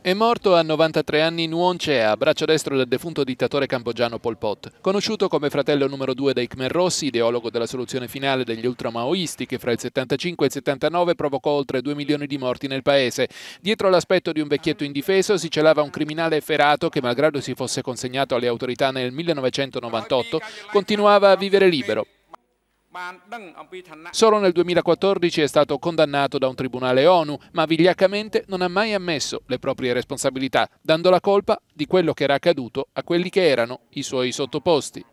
È morto a 93 anni Nguyen Chea, braccio destro del defunto dittatore cambogiano Pol Pot. Conosciuto come fratello numero due dei Khmer Rossi, ideologo della soluzione finale degli ultramaoisti che fra il 75 e il 79 provocò oltre 2 milioni di morti nel paese. Dietro l'aspetto di un vecchietto indifeso si celava un criminale ferato che, malgrado si fosse consegnato alle autorità nel 1998, continuava a vivere libero. Solo nel 2014 è stato condannato da un tribunale ONU, ma vigliaccamente non ha mai ammesso le proprie responsabilità, dando la colpa di quello che era accaduto a quelli che erano i suoi sottoposti.